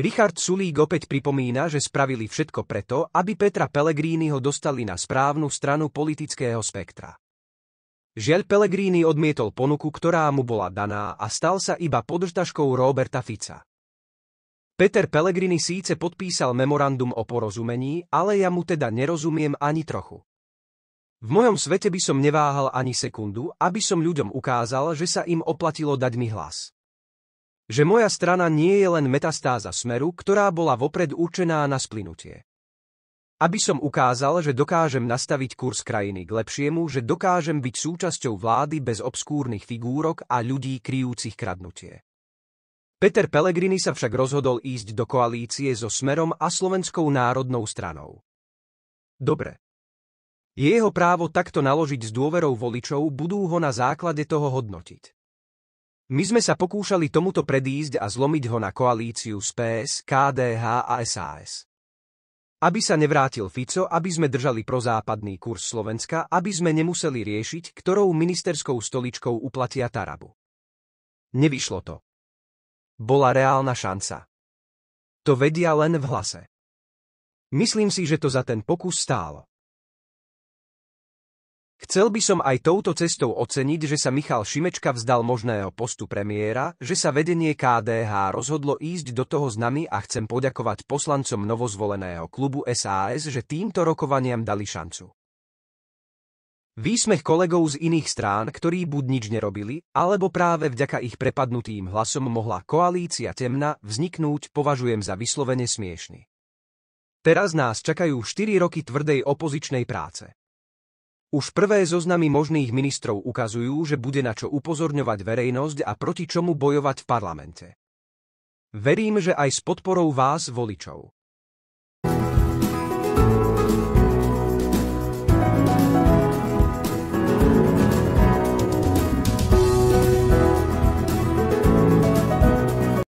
Richard Sulík opäť pripomína, že spravili všetko preto, aby Petra ho dostali na správnu stranu politického spektra. Žiaľ Pellegrini odmietol ponuku, ktorá mu bola daná a stal sa iba podržtaškou Roberta Fica. Peter Pellegrini síce podpísal memorandum o porozumení, ale ja mu teda nerozumiem ani trochu. V mojom svete by som neváhal ani sekundu, aby som ľuďom ukázal, že sa im oplatilo dať mi hlas že moja strana nie je len metastáza smeru, ktorá bola vopred určená na splynutie. Aby som ukázal, že dokážem nastaviť kurz krajiny k lepšiemu, že dokážem byť súčasťou vlády bez obskúrnych figúrok a ľudí kryjúcich kradnutie. Peter Pellegrini sa však rozhodol ísť do koalície so Smerom a Slovenskou národnou stranou. Dobre. Je jeho právo takto naložiť s dôverou voličov, budú ho na základe toho hodnotiť. My sme sa pokúšali tomuto predísť a zlomiť ho na koalíciu z PS, KDH a SAS. Aby sa nevrátil Fico, aby sme držali prozápadný kurz Slovenska, aby sme nemuseli riešiť, ktorou ministerskou stoličkou uplatia Tarabu. Nevyšlo to. Bola reálna šanca. To vedia len v hlase. Myslím si, že to za ten pokus stálo. Chcel by som aj touto cestou oceniť, že sa Michal Šimečka vzdal možného postu premiéra, že sa vedenie KDH rozhodlo ísť do toho s nami a chcem poďakovať poslancom novozvoleného klubu SAS, že týmto rokovaniam dali šancu. Výsmech kolegov z iných strán, ktorí buď nič nerobili, alebo práve vďaka ich prepadnutým hlasom mohla koalícia temna vzniknúť, považujem za vyslovene smiešny. Teraz nás čakajú 4 roky tvrdej opozičnej práce. Už prvé zoznamy možných ministrov ukazujú, že bude na čo upozorňovať verejnosť a proti čomu bojovať v parlamente. Verím, že aj s podporou vás, voličov.